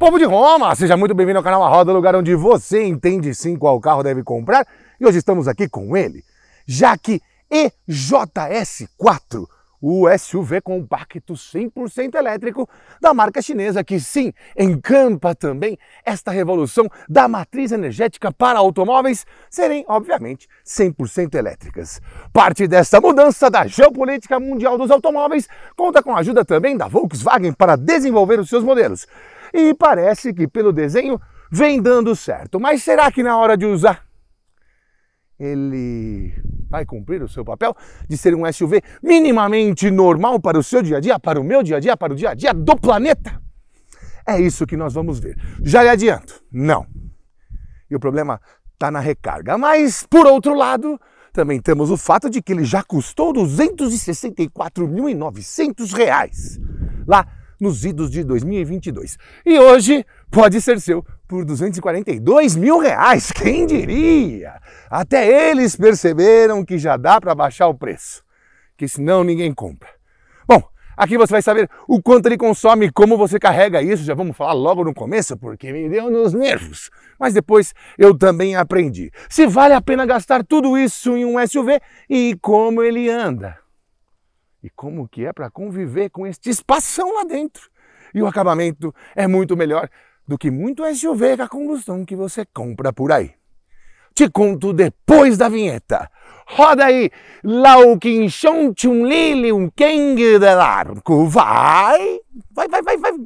Povo de Roma, seja muito bem-vindo ao canal A Roda, lugar onde você entende sim qual carro deve comprar. E hoje estamos aqui com ele, Jaque EJS4, o SUV compacto 100% elétrico da marca chinesa que sim, encampa também esta revolução da matriz energética para automóveis serem, obviamente, 100% elétricas. Parte desta mudança da geopolítica mundial dos automóveis conta com a ajuda também da Volkswagen para desenvolver os seus modelos. E parece que pelo desenho vem dando certo. Mas será que na hora de usar ele vai cumprir o seu papel de ser um SUV minimamente normal para o seu dia a dia, para o meu dia a dia, para o dia a dia do planeta? É isso que nós vamos ver. Já lhe adianto, não. E o problema está na recarga. Mas, por outro lado, também temos o fato de que ele já custou R$ 264.900 lá nos idos de 2022. E hoje pode ser seu por 242 mil reais, quem diria? Até eles perceberam que já dá para baixar o preço, que senão ninguém compra. Bom, aqui você vai saber o quanto ele consome, como você carrega isso, já vamos falar logo no começo, porque me deu nos nervos. Mas depois eu também aprendi. Se vale a pena gastar tudo isso em um SUV e como ele anda e como que é para conviver com este espação lá dentro. E o acabamento é muito melhor do que muito SUV com a combustão que você compra por aí. Te conto depois da vinheta. Roda aí, Lau Quinchon Chun Li um Keng de Arco. Vai, vai, vai, vai, vai.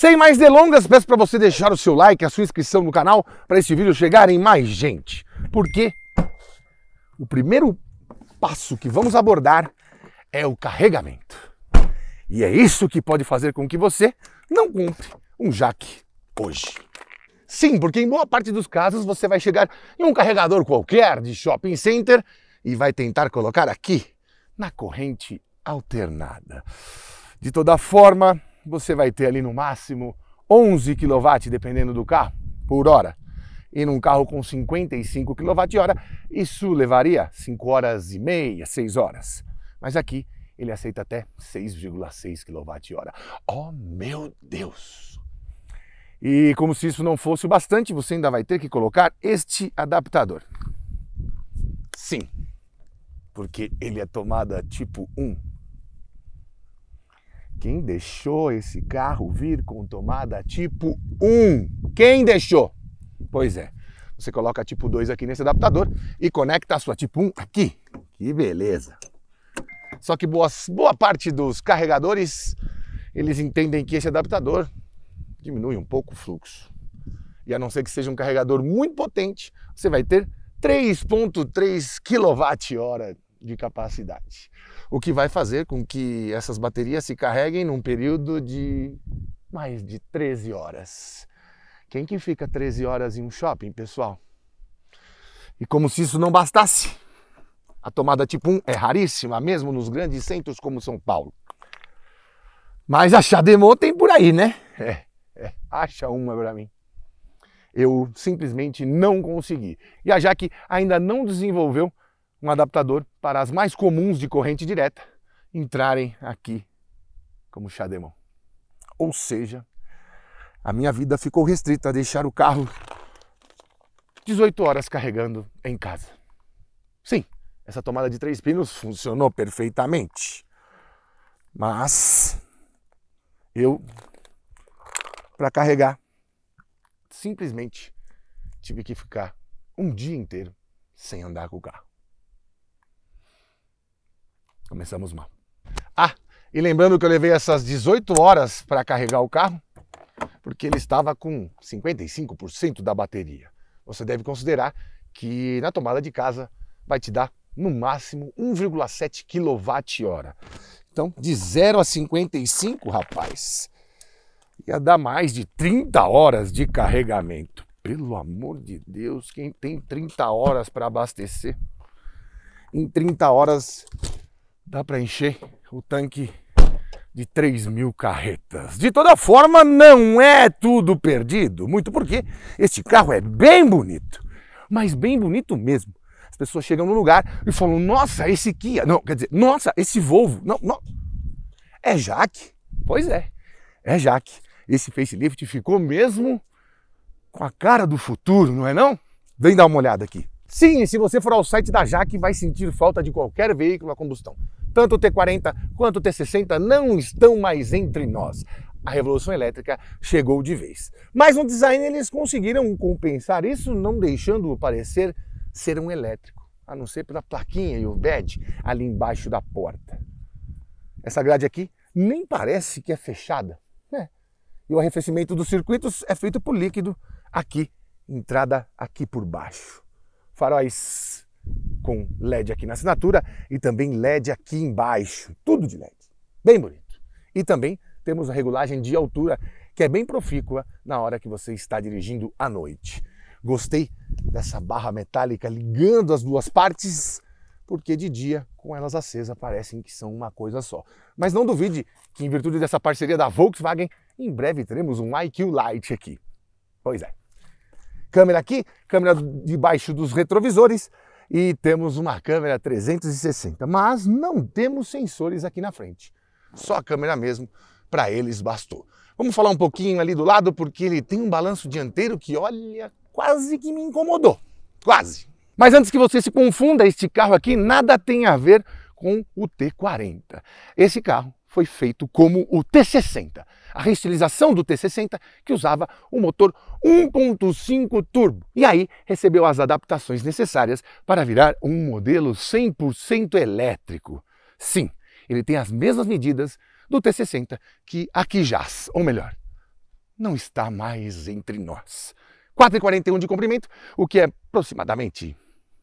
Sem mais delongas, peço para você deixar o seu like, a sua inscrição no canal, para esse vídeo chegar em mais gente. Porque o primeiro passo que vamos abordar é o carregamento. E é isso que pode fazer com que você não compre um jack hoje. Sim, porque em boa parte dos casos você vai chegar em um carregador qualquer de shopping center e vai tentar colocar aqui na corrente alternada. De toda forma, você vai ter ali no máximo 11 kW, dependendo do carro, por hora. E num carro com 55 kWh, isso levaria 5 horas e meia, 6 horas. Mas aqui ele aceita até 6,6 kWh. Oh meu Deus! E como se isso não fosse o bastante, você ainda vai ter que colocar este adaptador. Sim, porque ele é tomada tipo 1 quem deixou esse carro vir com tomada tipo 1? Quem deixou? Pois é. Você coloca a tipo 2 aqui nesse adaptador e conecta a sua tipo 1 aqui. Que beleza. Só que boas, boa parte dos carregadores, eles entendem que esse adaptador diminui um pouco o fluxo. E a não ser que seja um carregador muito potente, você vai ter 3.3 kWh de capacidade o que vai fazer com que essas baterias se carreguem num período de mais de 13 horas. Quem que fica 13 horas em um shopping, pessoal? E como se isso não bastasse, a tomada tipo 1 é raríssima, mesmo nos grandes centros como São Paulo. Mas achar demo tem por aí, né? É, é acha uma para mim. Eu simplesmente não consegui. E a Jaque ainda não desenvolveu um adaptador para as mais comuns de corrente direta entrarem aqui como xademão. Ou seja, a minha vida ficou restrita a deixar o carro 18 horas carregando em casa. Sim, essa tomada de três pinos funcionou perfeitamente. Mas eu, para carregar, simplesmente tive que ficar um dia inteiro sem andar com o carro. Começamos mal. Ah, e lembrando que eu levei essas 18 horas para carregar o carro, porque ele estava com 55% da bateria. Você deve considerar que na tomada de casa vai te dar no máximo 1,7 kWh. Então, de 0 a 55, rapaz, ia dar mais de 30 horas de carregamento. Pelo amor de Deus, quem tem 30 horas para abastecer? Em 30 horas dá para encher o tanque de 3 mil carretas. De toda forma, não é tudo perdido, muito porque este carro é bem bonito, mas bem bonito mesmo. As pessoas chegam no lugar e falam: Nossa, esse Kia, não, quer dizer, nossa, esse Volvo, não, não. É Jaque? Pois é, é Jaque. Esse facelift ficou mesmo com a cara do futuro, não é não? Vem dar uma olhada aqui. Sim, se você for ao site da Jaque, vai sentir falta de qualquer veículo a combustão. Tanto o T40 quanto o T60 não estão mais entre nós. A revolução elétrica chegou de vez. Mas no design eles conseguiram compensar isso, não deixando-o parecer ser um elétrico, a não ser pela plaquinha e o badge ali embaixo da porta. Essa grade aqui nem parece que é fechada. Né? E o arrefecimento dos circuitos é feito por líquido aqui, entrada aqui por baixo faróis com LED aqui na assinatura e também LED aqui embaixo, tudo de LED, bem bonito. E também temos a regulagem de altura, que é bem profícua na hora que você está dirigindo à noite. Gostei dessa barra metálica ligando as duas partes, porque de dia, com elas acesas, parecem que são uma coisa só. Mas não duvide que, em virtude dessa parceria da Volkswagen, em breve teremos um IQ Light aqui. Pois é câmera aqui, câmera debaixo dos retrovisores e temos uma câmera 360, mas não temos sensores aqui na frente. Só a câmera mesmo, para eles bastou. Vamos falar um pouquinho ali do lado, porque ele tem um balanço dianteiro que, olha, quase que me incomodou. Quase. Mas antes que você se confunda, este carro aqui nada tem a ver com o T40. Esse carro foi feito como o T60, a reestilização do T60 que usava o um motor 1.5 turbo. E aí recebeu as adaptações necessárias para virar um modelo 100% elétrico. Sim, ele tem as mesmas medidas do T60 que aqui jaz, ou melhor, não está mais entre nós. 4,41 de comprimento, o que é aproximadamente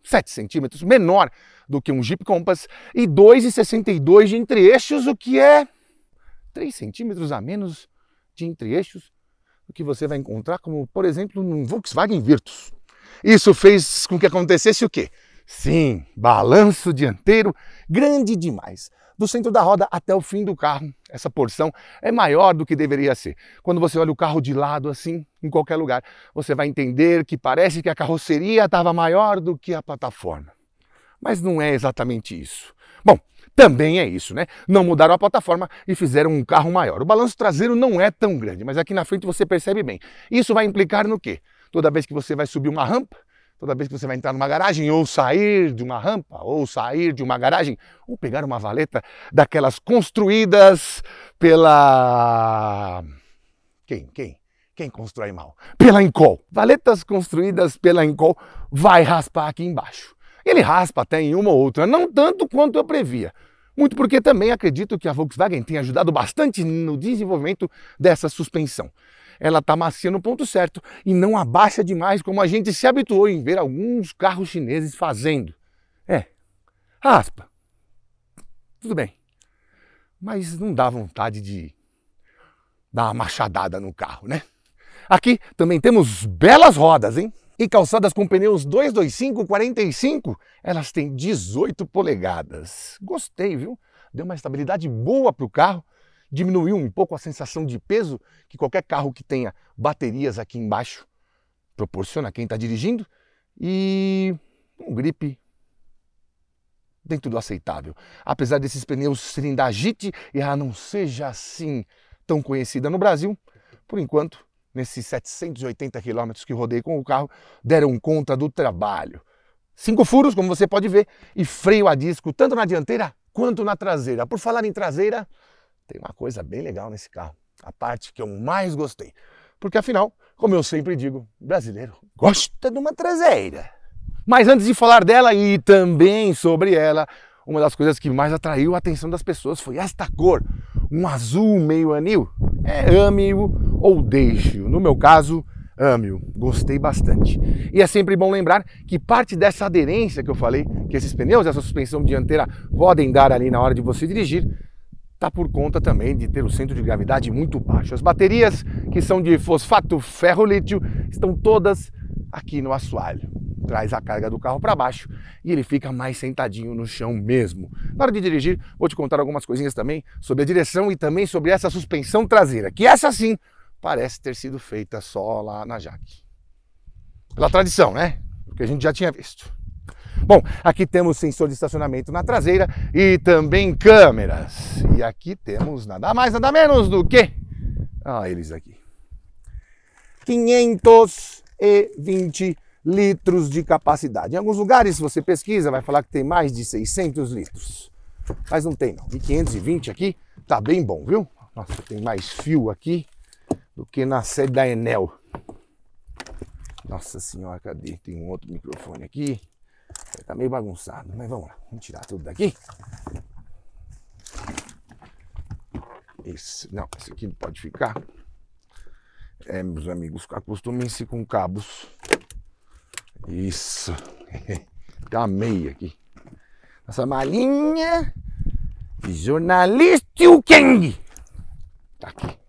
7 centímetros, menor do que um Jeep Compass, e 2,62 de entre-eixos, o que é 3 centímetros a menos de entre-eixos do que você vai encontrar, como por exemplo num Volkswagen Virtus. Isso fez com que acontecesse o quê? Sim, balanço dianteiro grande demais do centro da roda até o fim do carro. Essa porção é maior do que deveria ser. Quando você olha o carro de lado assim, em qualquer lugar, você vai entender que parece que a carroceria estava maior do que a plataforma. Mas não é exatamente isso. Bom, também é isso, né? Não mudaram a plataforma e fizeram um carro maior. O balanço traseiro não é tão grande, mas aqui na frente você percebe bem. Isso vai implicar no quê? Toda vez que você vai subir uma rampa, Toda vez que você vai entrar numa garagem, ou sair de uma rampa, ou sair de uma garagem, ou pegar uma valeta daquelas construídas pela. Quem? Quem? Quem constrói mal? Pela Encol. Valetas construídas pela Encol vai raspar aqui embaixo. Ele raspa até em uma ou outra, não tanto quanto eu previa. Muito porque também acredito que a Volkswagen tem ajudado bastante no desenvolvimento dessa suspensão ela está macia no ponto certo e não abaixa demais como a gente se habituou em ver alguns carros chineses fazendo. É, raspa. Tudo bem. Mas não dá vontade de dar uma machadada no carro, né? Aqui também temos belas rodas, hein? E calçadas com pneus 225-45, elas têm 18 polegadas. Gostei, viu? Deu uma estabilidade boa para o carro diminuiu um pouco a sensação de peso que qualquer carro que tenha baterias aqui embaixo proporciona a quem está dirigindo e um grip dentro do aceitável. Apesar desses pneus e ela não seja assim tão conhecida no Brasil, por enquanto, nesses 780 quilômetros que rodei com o carro, deram conta do trabalho. Cinco furos, como você pode ver, e freio a disco, tanto na dianteira quanto na traseira. Por falar em traseira, tem uma coisa bem legal nesse carro, a parte que eu mais gostei. Porque afinal, como eu sempre digo, brasileiro gosta de uma traseira. Mas antes de falar dela e também sobre ela, uma das coisas que mais atraiu a atenção das pessoas foi esta cor, um azul meio anil. É ame-o ou deixe-o. No meu caso, ame-o. Gostei bastante. E é sempre bom lembrar que parte dessa aderência que eu falei, que esses pneus, essa suspensão dianteira podem dar ali na hora de você dirigir, está por conta também de ter o centro de gravidade muito baixo. As baterias, que são de fosfato ferro-lítio, estão todas aqui no assoalho. Traz a carga do carro para baixo e ele fica mais sentadinho no chão mesmo. Na hora de dirigir, vou te contar algumas coisinhas também sobre a direção e também sobre essa suspensão traseira, que essa sim parece ter sido feita só lá na Jaque. Pela tradição, né? Porque a gente já tinha visto. Bom, aqui temos sensor de estacionamento na traseira e também câmeras. E aqui temos nada mais, nada menos do que... Ah, eles aqui. 520 litros de capacidade. Em alguns lugares, se você pesquisa, vai falar que tem mais de 600 litros. Mas não tem não. E 520 aqui tá bem bom, viu? Nossa, tem mais fio aqui do que na sede da Enel. Nossa senhora, cadê? Tem um outro microfone aqui. Tá meio bagunçado, mas vamos lá. Vamos tirar tudo daqui. Esse, não, esse aqui pode ficar. É, meus amigos, acostumem-se com cabos. Isso. Tá meio meia aqui. Nossa malinha de jornalista Kang. Tá aqui.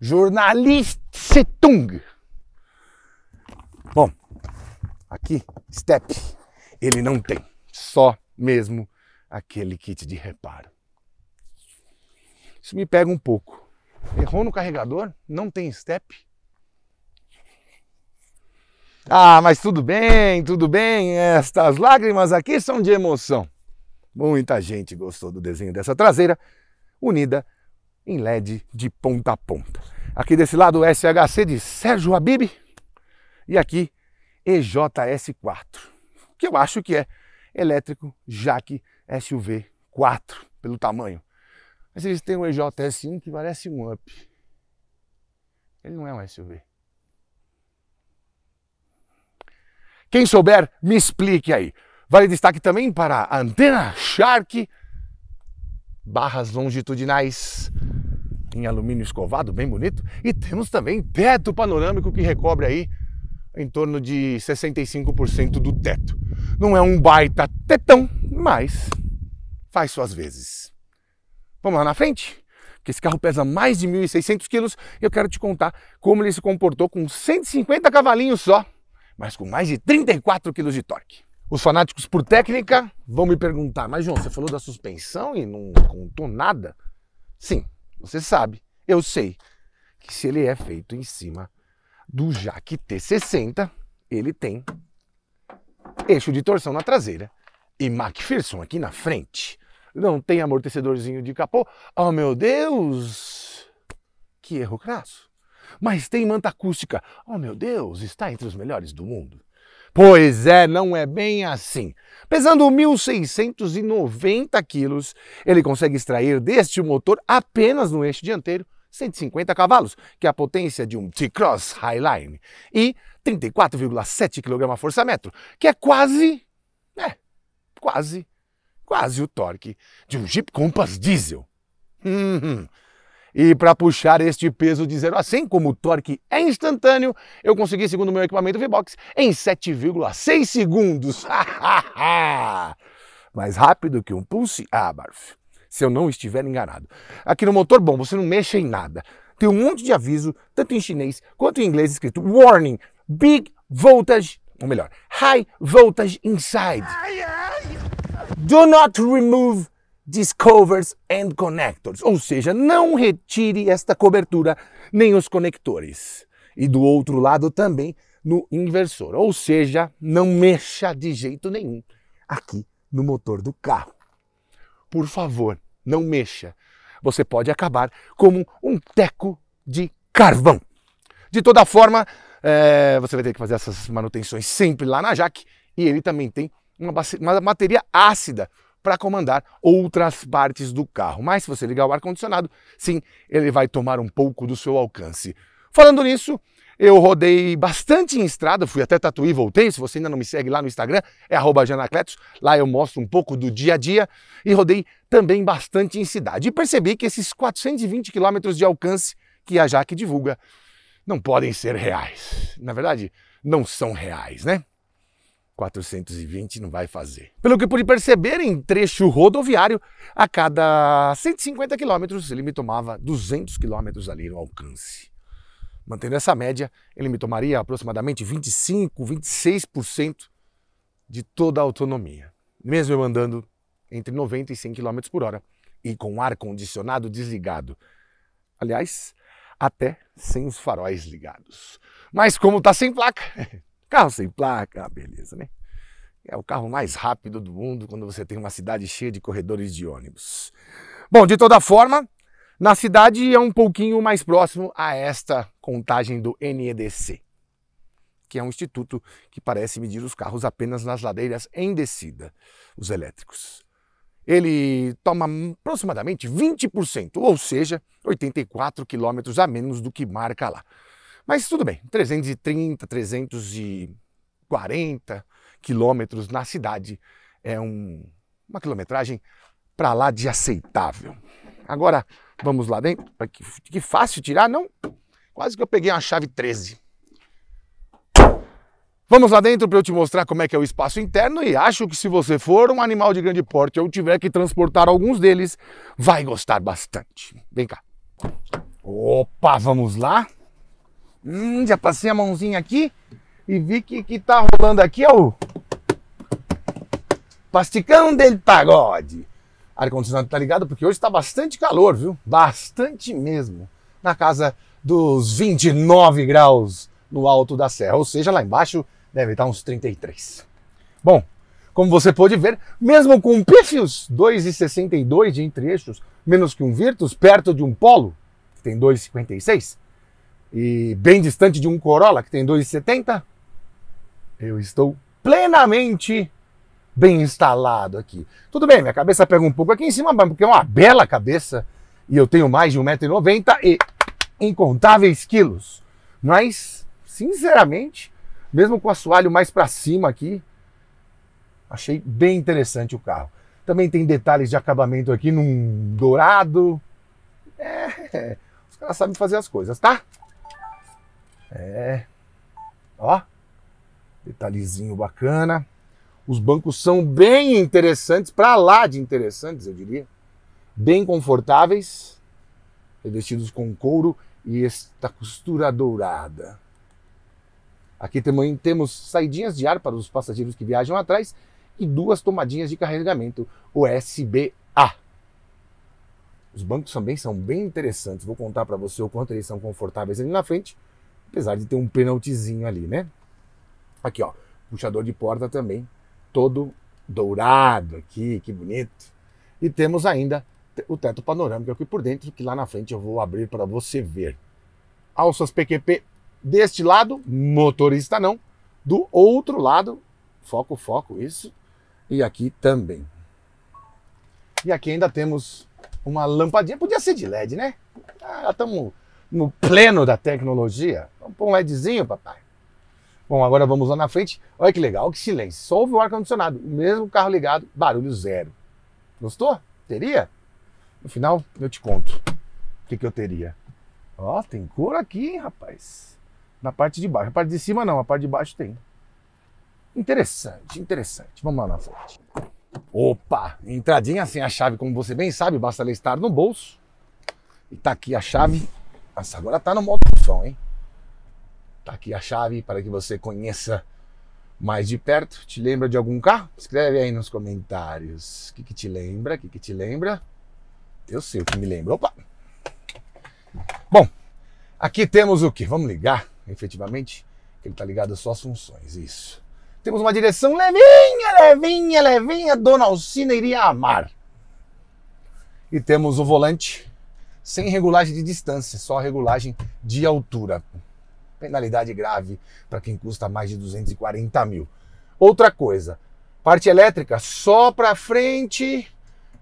Jornalista Setung aqui, step, ele não tem. Só mesmo aquele kit de reparo. Isso me pega um pouco. Errou no carregador? Não tem step? Ah, mas tudo bem, tudo bem. Estas lágrimas aqui são de emoção. Muita gente gostou do desenho dessa traseira unida em LED de ponta a ponta. Aqui desse lado, SHC de Sérgio Habib. E aqui, EJS4, que eu acho que é elétrico que SUV 4, pelo tamanho. Mas eles têm um EJS1 que parece um up. Ele não é um SUV. Quem souber, me explique aí. Vale destaque também para a antena Shark, barras longitudinais em alumínio escovado, bem bonito, e temos também teto panorâmico que recobre aí em torno de 65% do teto. Não é um baita tetão, mas faz suas vezes. Vamos lá na frente? Porque esse carro pesa mais de 1.600 quilos e eu quero te contar como ele se comportou com 150 cavalinhos só, mas com mais de 34 quilos de torque. Os fanáticos por técnica vão me perguntar, mas João, você falou da suspensão e não contou nada? Sim, você sabe, eu sei que se ele é feito em cima do Jaque T60, ele tem eixo de torção na traseira e MacPherson aqui na frente. Não tem amortecedorzinho de capô. Oh meu Deus! Que erro crasso. Mas tem manta acústica. Oh meu Deus, está entre os melhores do mundo. Pois é, não é bem assim. Pesando 1.690 quilos, ele consegue extrair deste motor apenas no eixo dianteiro 150 cavalos, que é a potência de um T-Cross Highline, e 34,7 kgfm, que é quase, é, quase, quase o torque de um Jeep Compass diesel. Uhum. e para puxar este peso de 0 a 100, como o torque é instantâneo, eu consegui, segundo meu equipamento V-Box, em 7,6 segundos. Mais rápido que um pulse? Ah, se eu não estiver enganado. Aqui no motor, bom, você não mexe em nada. Tem um monte de aviso, tanto em chinês quanto em inglês, escrito Warning, Big Voltage, ou melhor, High Voltage Inside. Do not remove these covers and connectors, ou seja, não retire esta cobertura nem os conectores. E do outro lado também no inversor, ou seja, não mexa de jeito nenhum aqui no motor do carro. Por favor, não mexa. Você pode acabar como um teco de carvão. De toda forma, é, você vai ter que fazer essas manutenções sempre lá na Jaque e ele também tem uma, uma bateria ácida para comandar outras partes do carro. Mas se você ligar o ar-condicionado, sim, ele vai tomar um pouco do seu alcance. Falando nisso, eu rodei bastante em estrada, fui até Tatuí e voltei. Se você ainda não me segue lá no Instagram, é Janacletos. Lá eu mostro um pouco do dia a dia. E rodei também bastante em cidade. E percebi que esses 420 quilômetros de alcance que a Jaque divulga não podem ser reais. Na verdade, não são reais, né? 420 não vai fazer. Pelo que pude perceber, em trecho rodoviário, a cada 150 quilômetros ele me tomava 200 quilômetros ali no alcance. Mantendo essa média, ele me tomaria aproximadamente 25, 26% de toda a autonomia, mesmo eu andando entre 90 e 100 km por hora e com o ar-condicionado desligado. Aliás, até sem os faróis ligados. Mas como tá sem placa, carro sem placa, beleza, né? É o carro mais rápido do mundo quando você tem uma cidade cheia de corredores de ônibus. Bom, de toda forma, na cidade é um pouquinho mais próximo a esta contagem do NEDC, que é um instituto que parece medir os carros apenas nas ladeiras em descida, os elétricos. Ele toma aproximadamente 20%, ou seja, 84 quilômetros a menos do que marca lá. Mas tudo bem, 330, 340 quilômetros na cidade é um, uma quilometragem para lá de aceitável. Agora, Vamos lá dentro. Que, que fácil tirar, não? Quase que eu peguei uma chave 13. Vamos lá dentro para eu te mostrar como é que é o espaço interno e acho que se você for um animal de grande porte ou tiver que transportar alguns deles, vai gostar bastante. Vem cá. Opa, vamos lá? Hum, já passei a mãozinha aqui e vi que que tá rolando aqui é o pasticão dele pagode ar-condicionado está ligado, porque hoje está bastante calor, viu? Bastante mesmo. Na casa dos 29 graus no alto da serra, ou seja, lá embaixo deve estar tá uns 33. Bom, como você pode ver, mesmo com um Pifius 2,62 de entre-eixos, menos que um Virtus, perto de um Polo, que tem 2,56, e bem distante de um Corolla, que tem 2,70, eu estou plenamente bem instalado aqui. Tudo bem, minha cabeça pega um pouco aqui em cima, porque é uma bela cabeça e eu tenho mais de 1,90m e incontáveis quilos. Mas, sinceramente, mesmo com o assoalho mais para cima aqui, achei bem interessante o carro. Também tem detalhes de acabamento aqui num dourado. É, os caras sabem fazer as coisas, tá? É. Ó, detalhezinho bacana. Os bancos são bem interessantes, para lá de interessantes, eu diria. Bem confortáveis, revestidos com couro e esta costura dourada. Aqui também temos saidinhas de ar para os passageiros que viajam atrás e duas tomadinhas de carregamento USB-A. Os bancos também são bem interessantes. Vou contar para você o quanto eles são confortáveis ali na frente, apesar de ter um penaltizinho ali, né? Aqui, ó, puxador de porta também todo dourado aqui, que bonito. E temos ainda o teto panorâmico aqui por dentro, que lá na frente eu vou abrir para você ver. Alças PQP deste lado, motorista não. Do outro lado, foco, foco, isso. E aqui também. E aqui ainda temos uma lampadinha, podia ser de LED, né? Ah, estamos no pleno da tecnologia. Vamos pôr um LEDzinho, papai. Bom, agora vamos lá na frente. Olha que legal, que silêncio. Só ouve o ar-condicionado, mesmo carro ligado, barulho zero. Gostou? Teria? No final, eu te conto o que, que eu teria. Ó, tem couro aqui, hein, rapaz. Na parte de baixo. A parte de cima não, a parte de baixo tem. Interessante, interessante. Vamos lá na frente. Opa! Entradinha sem assim, a chave, como você bem sabe, basta ela estar no bolso. E tá aqui a chave. Nossa, agora tá no modo som, hein? Tá aqui a chave para que você conheça mais de perto. Te lembra de algum carro? Escreve aí nos comentários. O que, que te lembra? O que, que te lembra? Eu sei o que me lembra. Opa! Bom, aqui temos o que? Vamos ligar, efetivamente, que ele está ligado às suas funções. Isso. Temos uma direção levinha, levinha, levinha. Dona Alcina iria amar. E temos o volante sem regulagem de distância, só regulagem de altura penalidade grave para quem custa mais de 240 mil. Outra coisa, parte elétrica só para frente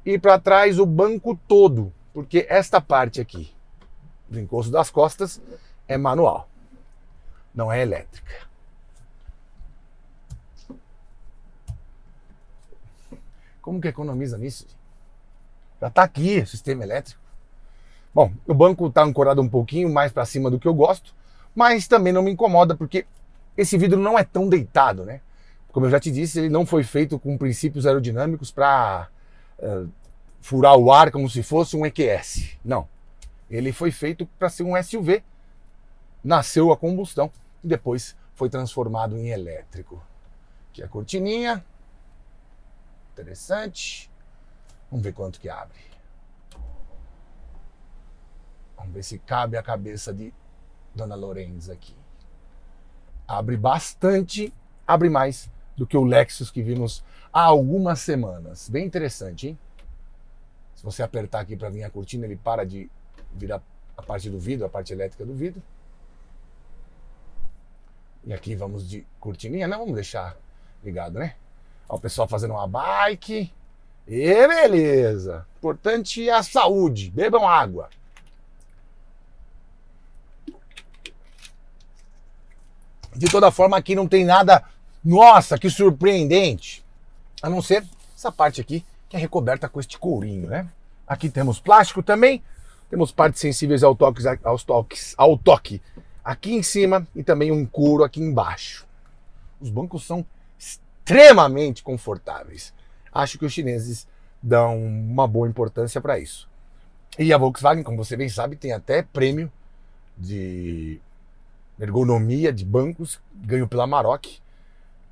e para trás o banco todo, porque esta parte aqui do encosto das costas é manual, não é elétrica. Como que economiza nisso? Já está aqui o sistema elétrico. Bom, o banco está ancorado um pouquinho mais para cima do que eu gosto, mas também não me incomoda porque esse vidro não é tão deitado, né? Como eu já te disse, ele não foi feito com princípios aerodinâmicos para uh, eh, furar o ar como se fosse um EQS. Não. Ele foi feito para ser um SUV. Nasceu a combustão e depois foi transformado em elétrico. Aqui a cortininha. Interessante. Vamos ver quanto que abre. Vamos ver se cabe a cabeça de Dona Lorenz aqui. Abre bastante, abre mais do que o Lexus que vimos há algumas semanas. Bem interessante, hein? Se você apertar aqui para vir a cortina, ele para de virar a parte do vidro, a parte elétrica do vidro. E aqui vamos de cortininha, né? Vamos deixar ligado, né? Ó, o pessoal fazendo uma bike. E beleza! Importante é a saúde. Bebam água. De toda forma, aqui não tem nada, nossa, que surpreendente. A não ser essa parte aqui, que é recoberta com este courinho, né? Aqui temos plástico também, temos partes sensíveis ao toque, aos toques, ao toque aqui em cima e também um couro aqui embaixo. Os bancos são extremamente confortáveis. Acho que os chineses dão uma boa importância para isso. E a Volkswagen, como você bem sabe, tem até prêmio de ergonomia de bancos, ganho pela Maroc,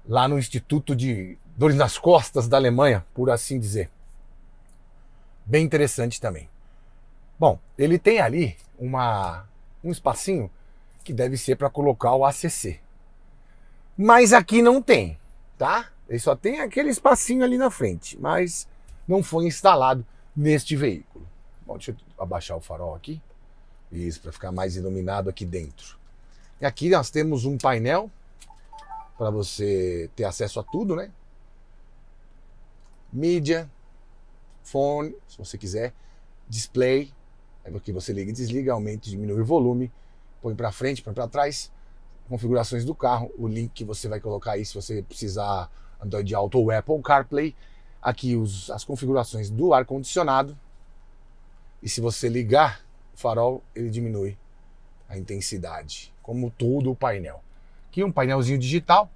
lá no Instituto de Dores nas Costas da Alemanha, por assim dizer. Bem interessante também. Bom, ele tem ali uma, um espacinho que deve ser para colocar o ACC. Mas aqui não tem, tá? Ele só tem aquele espacinho ali na frente, mas não foi instalado neste veículo. Bom, deixa eu abaixar o farol aqui. Isso, para ficar mais iluminado aqui dentro. E aqui nós temos um painel para você ter acesso a tudo, né? Mídia, fone, se você quiser, display, é porque você liga e desliga, aumenta e diminui o volume, põe para frente, põe para trás, configurações do carro, o link que você vai colocar aí se você precisar Android Auto ou Apple CarPlay, aqui os, as configurações do ar condicionado. E se você ligar o farol, ele diminui a intensidade como todo o painel. Aqui é um painelzinho digital,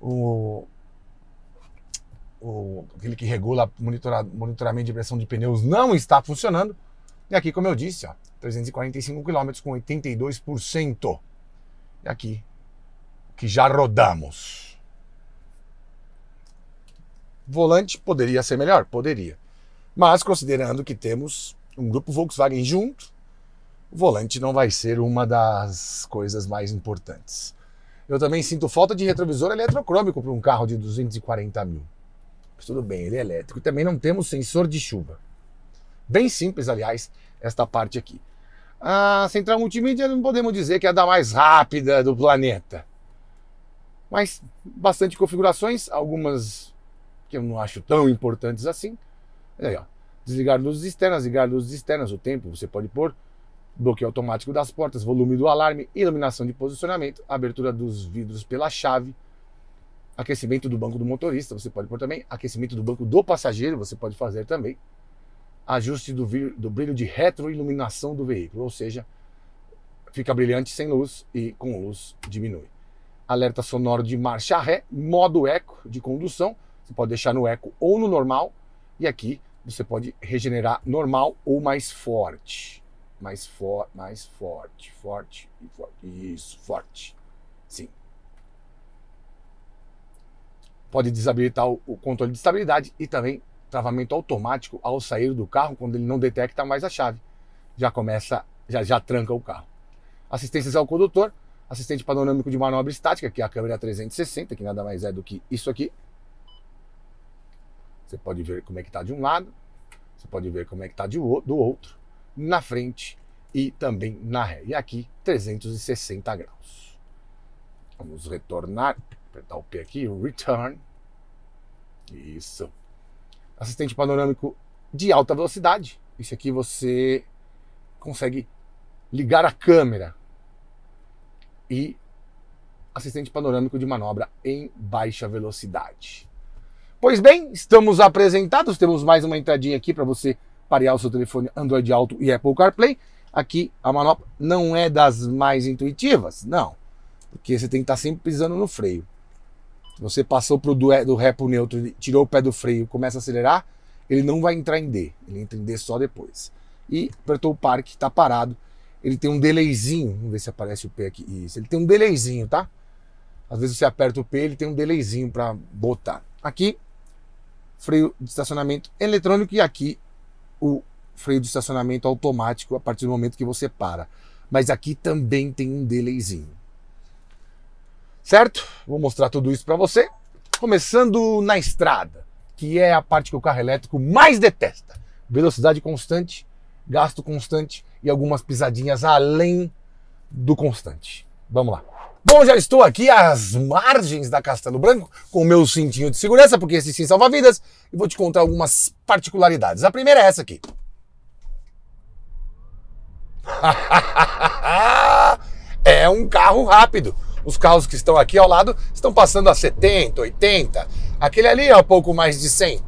o, o, aquele que regula monitora, monitoramento de pressão de pneus não está funcionando. E aqui, como eu disse, ó, 345 km com 82%. E aqui, que já rodamos. Volante poderia ser melhor? Poderia. Mas considerando que temos um grupo Volkswagen junto, o volante não vai ser uma das coisas mais importantes. Eu também sinto falta de retrovisor eletrocrômico para um carro de 240 mil. Mas tudo bem, ele é elétrico. E também não temos sensor de chuva. Bem simples, aliás, esta parte aqui. A central multimídia não podemos dizer que é a da mais rápida do planeta. Mas bastante configurações, algumas que eu não acho tão importantes assim. Aí, ó, desligar luzes externas, ligar luzes externas, o tempo você pode pôr bloqueio automático das portas, volume do alarme, iluminação de posicionamento, abertura dos vidros pela chave, aquecimento do banco do motorista, você pode pôr também, aquecimento do banco do passageiro, você pode fazer também, ajuste do, do brilho de retroiluminação do veículo, ou seja, fica brilhante sem luz e com luz diminui. Alerta sonoro de marcha ré, modo eco de condução, você pode deixar no eco ou no normal, e aqui você pode regenerar normal ou mais forte mais, for, mais forte, forte e forte. Isso, forte. Sim. Pode desabilitar o, o controle de estabilidade e também travamento automático ao sair do carro quando ele não detecta mais a chave. Já começa, já, já tranca o carro. Assistências ao condutor, assistente panorâmico de manobra estática, que é a câmera 360, que nada mais é do que isso aqui. Você pode ver como é que está de um lado, você pode ver como é que está do outro na frente e também na ré. E aqui 360 graus. Vamos retornar, apertar o P aqui, o return. Isso. Assistente panorâmico de alta velocidade. Isso aqui você consegue ligar a câmera e assistente panorâmico de manobra em baixa velocidade. Pois bem, estamos apresentados, temos mais uma entradinha aqui para você parear o seu telefone Android Auto e Apple CarPlay, aqui a manopla não é das mais intuitivas, não. Porque você tem que estar tá sempre pisando no freio. Você passou pro do, do ré pro neutro, tirou o pé do freio, começa a acelerar, ele não vai entrar em D, ele entra em D só depois. E apertou o parque, está parado. Ele tem um delayzinho, vamos ver se aparece o P aqui. Isso, ele tem um delayzinho, tá? Às vezes você aperta o P, ele tem um delayzinho para botar. Aqui, freio de estacionamento eletrônico e aqui o freio de estacionamento automático a partir do momento que você para. Mas aqui também tem um delayzinho. Certo? Vou mostrar tudo isso para você. Começando na estrada, que é a parte que o carro elétrico mais detesta. Velocidade constante, gasto constante e algumas pisadinhas além do constante. Vamos lá. Bom, já estou aqui às margens da Castelo Branco com o meu cintinho de segurança, porque esse sim salva vidas, e vou te contar algumas particularidades. A primeira é essa aqui. é um carro rápido. Os carros que estão aqui ao lado estão passando a 70, 80, aquele ali é um pouco mais de 100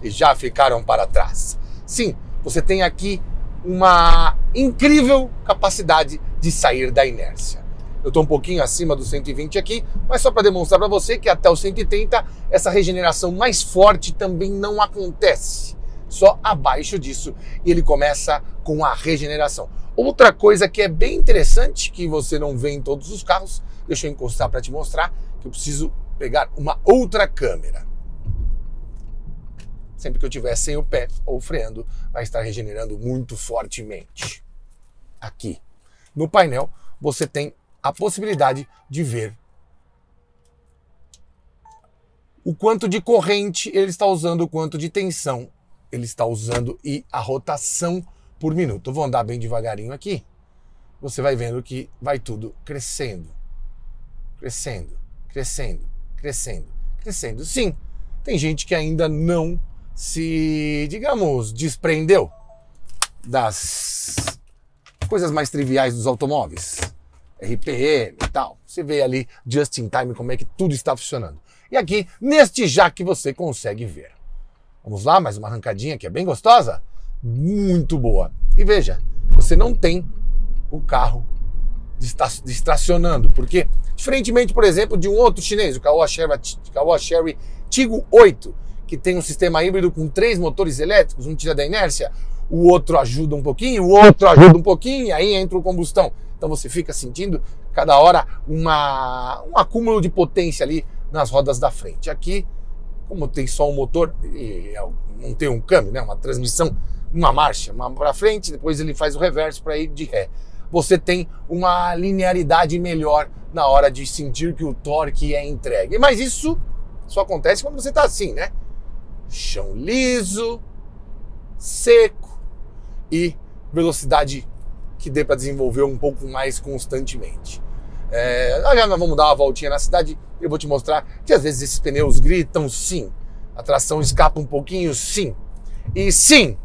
e já ficaram para trás. Sim, você tem aqui uma incrível capacidade de sair da inércia. Eu estou um pouquinho acima do 120 aqui, mas só para demonstrar para você que até o 130 essa regeneração mais forte também não acontece. Só abaixo disso ele começa com a regeneração. Outra coisa que é bem interessante, que você não vê em todos os carros, deixa eu encostar para te mostrar, que eu preciso pegar uma outra câmera. Sempre que eu tiver sem o pé ou freando, vai estar regenerando muito fortemente. Aqui no painel você tem a possibilidade de ver o quanto de corrente ele está usando, o quanto de tensão ele está usando e a rotação por minuto. Eu vou andar bem devagarinho aqui. Você vai vendo que vai tudo crescendo, crescendo, crescendo, crescendo, crescendo. Sim, tem gente que ainda não se, digamos, desprendeu das coisas mais triviais dos automóveis. RPM e tal. Você vê ali just in time como é que tudo está funcionando. E aqui, neste já que você consegue ver. Vamos lá, mais uma arrancadinha que é bem gostosa, muito boa. E veja, você não tem o carro distracionando, porque diferentemente, por exemplo, de um outro chinês, o Caoa Chery, Tigo 8, que tem um sistema híbrido com três motores elétricos, um tira da inércia, o outro ajuda um pouquinho, o outro ajuda um pouquinho, e aí entra o combustão. Então você fica sentindo cada hora uma, um acúmulo de potência ali nas rodas da frente. Aqui, como tem só um motor e é não tem um câmbio, né? uma transmissão, uma marcha, uma para frente, depois ele faz o reverso para ir de ré. Você tem uma linearidade melhor na hora de sentir que o torque é entregue. Mas isso só acontece quando você está assim, né? Chão liso, seco e velocidade que dê para desenvolver um pouco mais constantemente. É, já nós vamos dar uma voltinha na cidade e eu vou te mostrar que às vezes esses pneus gritam sim, a tração escapa um pouquinho sim, e sim,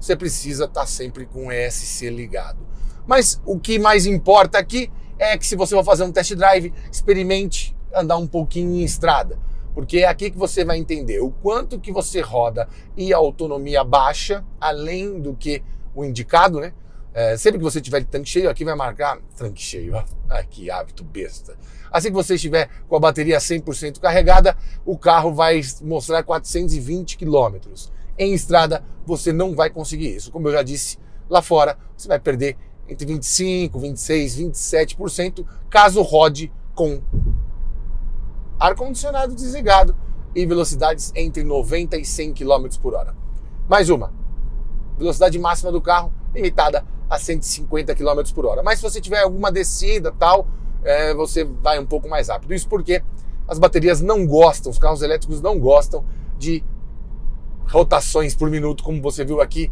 você precisa estar tá sempre com o ESC ligado. Mas o que mais importa aqui é que se você for fazer um test drive, experimente andar um pouquinho em estrada, porque é aqui que você vai entender o quanto que você roda e a autonomia baixa, além do que o indicado, né? É, sempre que você tiver de tanque cheio, aqui vai marcar ah, tanque cheio. Ai, ah, que hábito besta. Assim que você estiver com a bateria 100% carregada, o carro vai mostrar 420 quilômetros. Em estrada, você não vai conseguir isso. Como eu já disse, lá fora você vai perder entre 25, 26, 27% caso rode com ar-condicionado desligado e velocidades entre 90 e 100 km por hora. Mais uma, velocidade máxima do carro limitada a 150 km por hora. Mas se você tiver alguma descida tal, é, você vai um pouco mais rápido. Isso porque as baterias não gostam, os carros elétricos não gostam de rotações por minuto, como você viu aqui,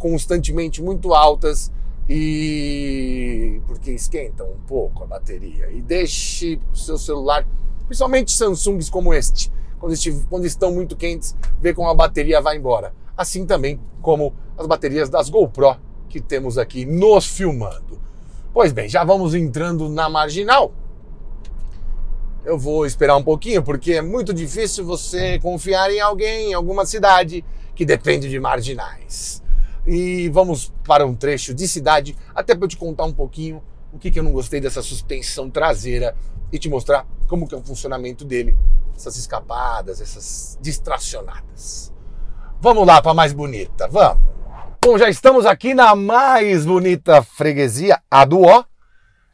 constantemente muito altas e porque esquentam um pouco a bateria. E deixe o seu celular, principalmente Samsungs como este, quando, quando estão muito quentes, ver como a bateria vai embora. Assim também como as baterias das GoPro que temos aqui nos filmando. Pois bem, já vamos entrando na marginal. Eu vou esperar um pouquinho, porque é muito difícil você confiar em alguém, em alguma cidade que depende de marginais. E vamos para um trecho de cidade, até para eu te contar um pouquinho o que, que eu não gostei dessa suspensão traseira e te mostrar como que é o funcionamento dele, essas escapadas, essas distracionadas. Vamos lá para mais bonita, vamos! Bom, já estamos aqui na mais bonita freguesia, a do O.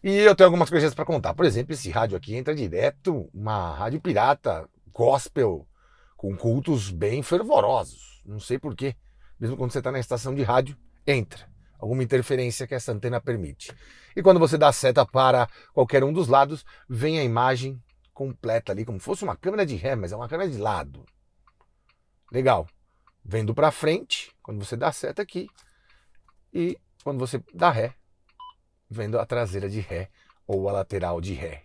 E eu tenho algumas coisas para contar. Por exemplo, esse rádio aqui entra direto, uma rádio pirata, gospel, com cultos bem fervorosos. Não sei porquê. Mesmo quando você está na estação de rádio, entra alguma interferência que essa antena permite. E quando você dá a seta para qualquer um dos lados, vem a imagem completa ali, como fosse uma câmera de ré, mas é uma câmera de lado. Legal vendo para frente, quando você dá seta aqui, e quando você dá ré, vendo a traseira de ré ou a lateral de ré.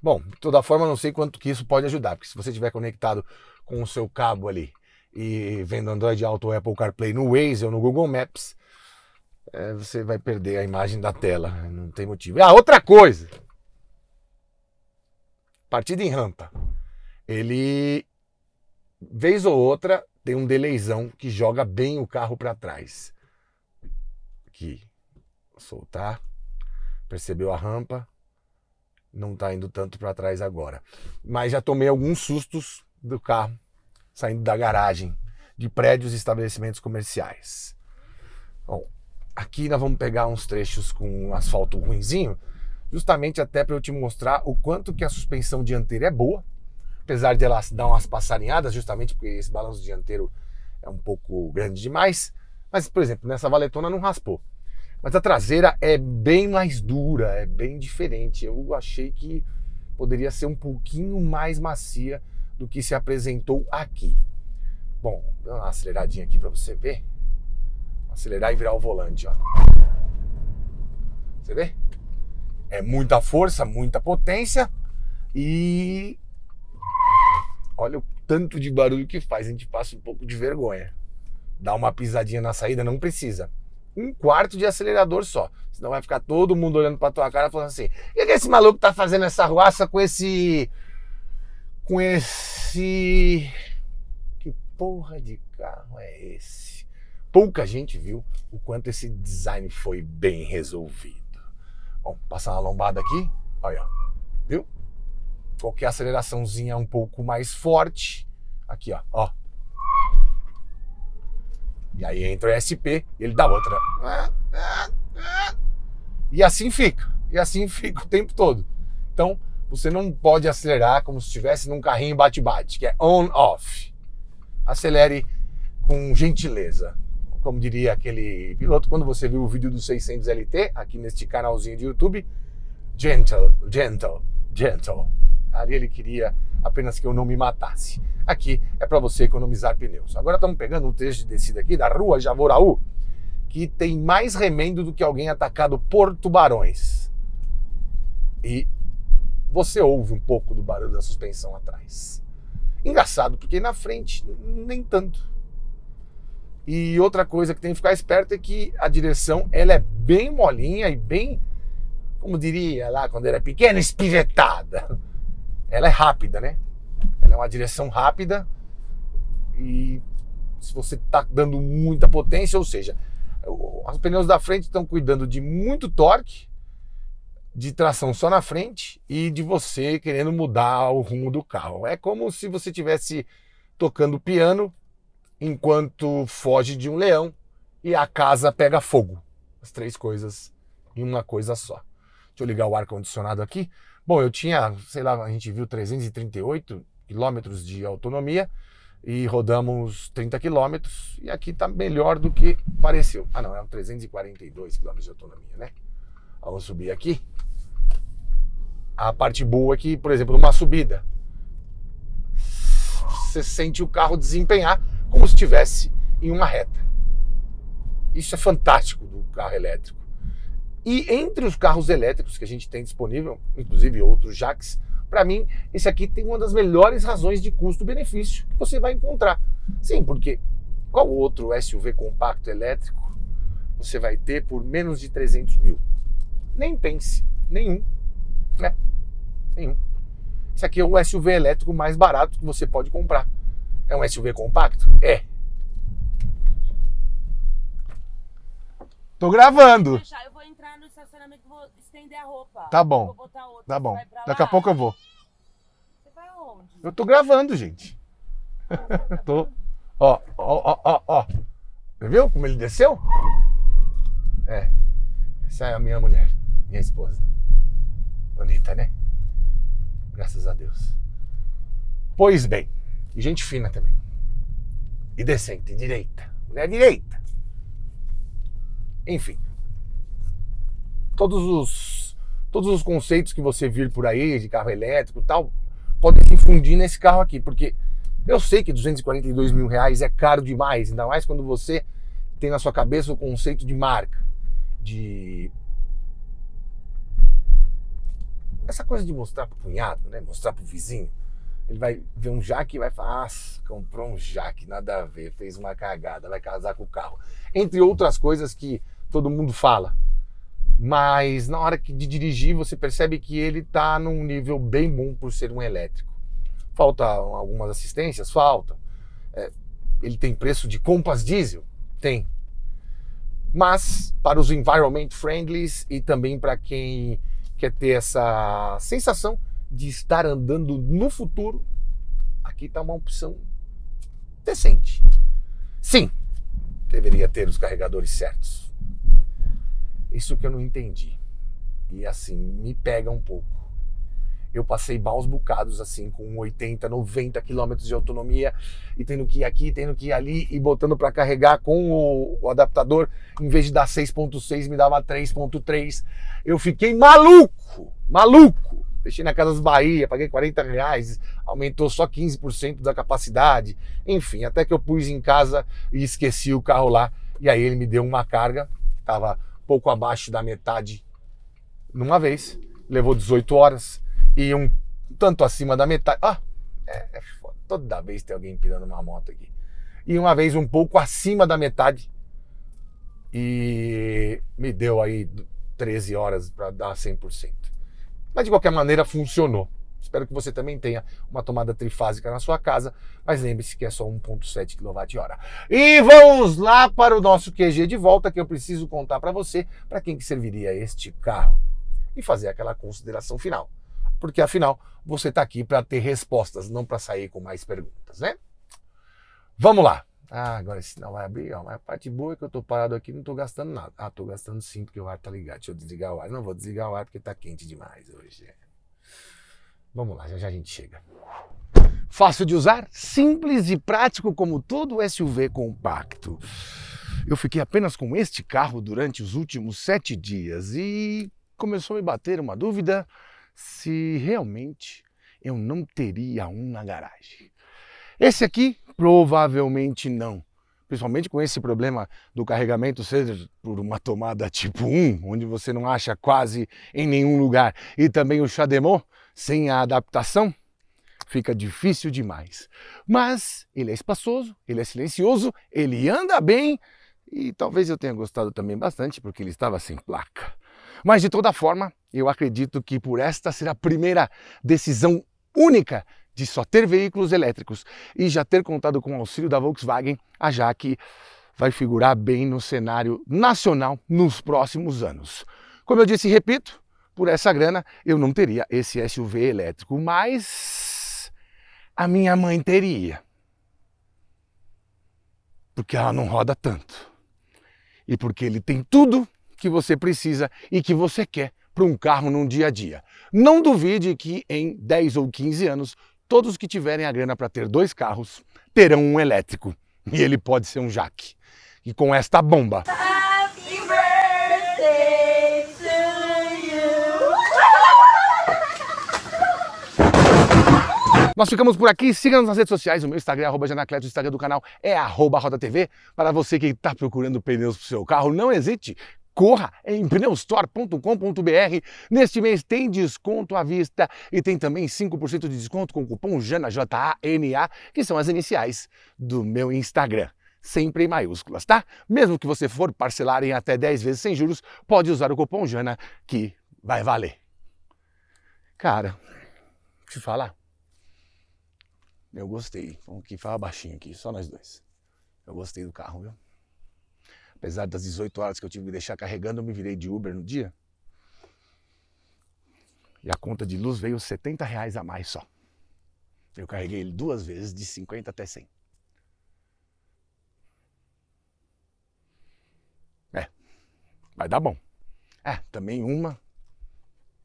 Bom, de toda forma, não sei quanto que isso pode ajudar, porque se você estiver conectado com o seu cabo ali e vendo Android Auto ou Apple CarPlay no Waze ou no Google Maps, é, você vai perder a imagem da tela, não tem motivo. Ah, outra coisa! Partida em rampa. Ele, vez ou outra, tem um deleizão que joga bem o carro para trás. Aqui, soltar, percebeu a rampa, não está indo tanto para trás agora. Mas já tomei alguns sustos do carro saindo da garagem de prédios e estabelecimentos comerciais. Bom, aqui nós vamos pegar uns trechos com um asfalto ruinzinho, justamente até para eu te mostrar o quanto que a suspensão dianteira é boa apesar de ela dar umas passarinhadas, justamente porque esse balanço dianteiro é um pouco grande demais. Mas, por exemplo, nessa valetona não raspou. Mas a traseira é bem mais dura, é bem diferente. Eu achei que poderia ser um pouquinho mais macia do que se apresentou aqui. Bom, dá uma aceleradinha aqui para você ver. Acelerar e virar o volante, ó. Você vê? É muita força, muita potência e olha o tanto de barulho que faz, a gente passa um pouco de vergonha. Dá uma pisadinha na saída, não precisa. Um quarto de acelerador só. Senão vai ficar todo mundo olhando pra tua cara falando assim: o que, é que esse maluco tá fazendo essa ruaça com esse. com esse. Que porra de carro é esse? Pouca gente viu o quanto esse design foi bem resolvido. Bom, passar uma lombada aqui. Olha, ó qualquer tipo, aceleraçãozinha é um pouco mais forte. Aqui, ó. ó. E aí entra o SP, ele dá outra. E assim fica. E assim fica o tempo todo. Então, você não pode acelerar como se estivesse num carrinho bate-bate, que é on-off. Acelere com gentileza. Como diria aquele piloto, quando você viu o vídeo do 600 LT, aqui neste canalzinho de YouTube, gentle, gentle, gentle. Ali ele queria apenas que eu não me matasse. Aqui é para você economizar pneus. Agora estamos pegando um trecho de descida aqui da rua Javoraú, que tem mais remendo do que alguém atacado por tubarões. E você ouve um pouco do barulho da suspensão atrás. Engraçado, porque na frente nem tanto. E outra coisa que tem que ficar esperto é que a direção ela é bem molinha e bem, como diria lá quando era pequena, espivetada ela é rápida, né? Ela é uma direção rápida e se você está dando muita potência, ou seja, os pneus da frente estão cuidando de muito torque, de tração só na frente e de você querendo mudar o rumo do carro. É como se você tivesse tocando piano enquanto foge de um leão e a casa pega fogo. As três coisas em uma coisa só. Deixa eu ligar o ar condicionado aqui. Bom, eu tinha, sei lá, a gente viu 338 quilômetros de autonomia e rodamos 30 quilômetros e aqui está melhor do que pareceu. Ah, não, é 342 quilômetros de autonomia, né? Vamos então, subir aqui. A parte boa é que, por exemplo, numa subida, você sente o carro desempenhar como se estivesse em uma reta. Isso é fantástico do carro elétrico. E entre os carros elétricos que a gente tem disponível, inclusive outros Jaques, para mim, esse aqui tem uma das melhores razões de custo-benefício que você vai encontrar. Sim, porque qual outro SUV compacto elétrico você vai ter por menos de 300 mil? Nem pense, nenhum, né? Nenhum. Esse aqui é o SUV elétrico mais barato que você pode comprar. É um SUV compacto? É. Tô gravando. Já, eu que vou estender a roupa. Tá bom. Vou botar outra. Tá bom. Daqui a pouco eu vou. Você vai aonde? Eu tô gravando, gente. tô. Ó, ó, ó, ó, Você viu como ele desceu? É. Essa é a minha mulher, minha esposa. Bonita, né? Graças a Deus. Pois bem. E gente fina também. E decente, direita. Mulher direita. Enfim todos os todos os conceitos que você vir por aí de carro elétrico e tal podem se fundir nesse carro aqui, porque eu sei que 242 mil reais é caro demais, ainda mais quando você tem na sua cabeça o conceito de marca, de essa coisa de mostrar pro cunhado, né? Mostrar pro vizinho. Ele vai ver um jaque e vai falar: ah, comprou um jaque, nada a ver, fez uma cagada, vai casar com o carro. Entre outras coisas que todo mundo fala. Mas na hora de dirigir, você percebe que ele está num nível bem bom por ser um elétrico. Falta algumas assistências? Falta. É, ele tem preço de compas diesel? Tem. Mas para os environment friendlies e também para quem quer ter essa sensação de estar andando no futuro, aqui está uma opção decente. Sim, deveria ter os carregadores certos. Isso que eu não entendi. E assim, me pega um pouco. Eu passei maus bocados assim, com 80, 90 quilômetros de autonomia e tendo que ir aqui, tendo que ir ali e botando para carregar com o, o, adaptador. Em vez de dar 6,6, me dava 3,3. Eu fiquei maluco, maluco. Deixei na Casas Bahia, paguei 40 reais, aumentou só 15% da capacidade. Enfim, até que eu pus em casa e esqueci o carro lá. E aí ele me deu uma carga, tava estava pouco abaixo da metade numa vez. Levou 18 horas e um tanto acima da metade. Ah, é, é foda. Toda vez tem alguém pirando uma moto aqui. E uma vez um pouco acima da metade. E me deu aí 13 horas para dar 100%. Mas de qualquer maneira funcionou. Espero que você também tenha uma tomada trifásica na sua casa, mas lembre-se que é só 1.7 kWh. E vamos lá para o nosso QG de volta que eu preciso contar para você para quem que serviria este carro e fazer aquela consideração final. Porque afinal, você está aqui para ter respostas, não para sair com mais perguntas, né? Vamos lá. Ah, agora esse sinal vai abrir, ó. Mas a parte boa é que eu tô parado aqui não tô gastando nada. Ah, tô gastando sim, porque o ar tá ligado. Deixa eu desligar o ar. Não vou desligar o ar porque tá quente demais hoje. Vamos lá, já, já a gente chega. Fácil de usar, simples e prático como todo SUV compacto. Eu fiquei apenas com este carro durante os últimos sete dias e começou a me bater uma dúvida se realmente eu não teria um na garagem. Esse aqui, provavelmente não. Principalmente com esse problema do carregamento ser por uma tomada tipo 1, onde você não acha quase em nenhum lugar, e também o chademo. Sem a adaptação, fica difícil demais. Mas ele é espaçoso, ele é silencioso, ele anda bem e talvez eu tenha gostado também bastante porque ele estava sem placa. Mas de toda forma, eu acredito que por esta ser a primeira decisão única de só ter veículos elétricos e já ter contado com o auxílio da Volkswagen, a Jaque vai figurar bem no cenário nacional nos próximos anos. Como eu disse e repito, por essa grana eu não teria esse SUV elétrico, mas a minha mãe teria. Porque ela não roda tanto. E porque ele tem tudo que você precisa e que você quer para um carro num dia a dia. Não duvide que em 10 ou 15 anos, todos que tiverem a grana para ter dois carros terão um elétrico. E ele pode ser um jaque. E com esta bomba. Happy birthday! Nós ficamos por aqui, siga-nos nas redes sociais, o meu Instagram é arroba Janacleto, o Instagram do canal é arroba RodaTV. Para você que está procurando pneus para o seu carro, não hesite, corra em pneustore.com.br. Neste mês tem desconto à vista e tem também 5% de desconto com o cupom JANA, J-A-N-A, que são as iniciais do meu Instagram. Sempre em maiúsculas, tá? Mesmo que você for parcelar em até 10 vezes sem juros, pode usar o cupom JANA que vai valer. Cara, te falar. Eu gostei. Vamos aqui fala baixinho aqui, só nós dois. Eu gostei do carro, viu? Apesar das 18 horas que eu tive que deixar carregando, eu me virei de Uber no dia. E a conta de luz veio 70 reais a mais só. Eu carreguei ele duas vezes, de 50 até 100. É, vai dar bom. É, também uma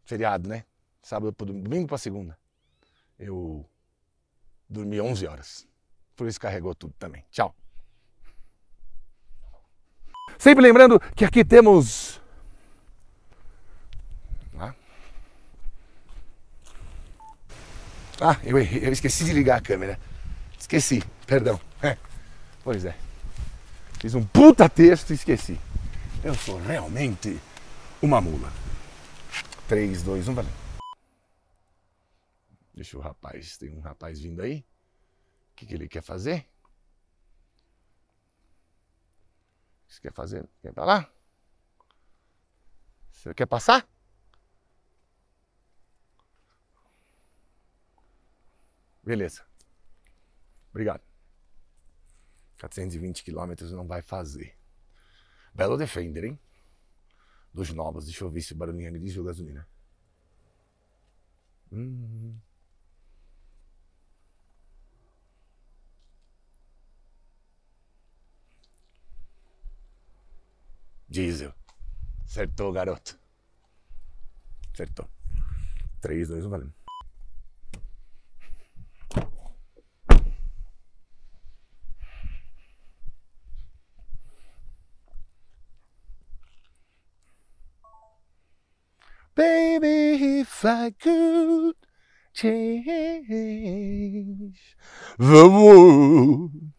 feriado, né? Sábado, domingo para segunda. Eu Dormi 11 horas. Por isso carregou tudo também. Tchau. Sempre lembrando que aqui temos. Ah, eu, errei, eu esqueci de ligar a câmera. Esqueci, perdão. É. Pois é. Fiz um puta texto e esqueci. Eu sou realmente uma mula. 3, 2, 1, valeu. Deixa o rapaz, tem um rapaz vindo aí. O que, que ele quer fazer? Você quer fazer? Quer pra lá? Você quer passar? Beleza. Obrigado. 420 quilômetros não vai fazer. Belo Defender, hein? Dos novos. Deixa eu ver se o barulhinho ali ou gasolina. Hum. Diesel. Acertou, garoto. Acertou. 3, 2, 1, valendo. Baby, if I could change the world.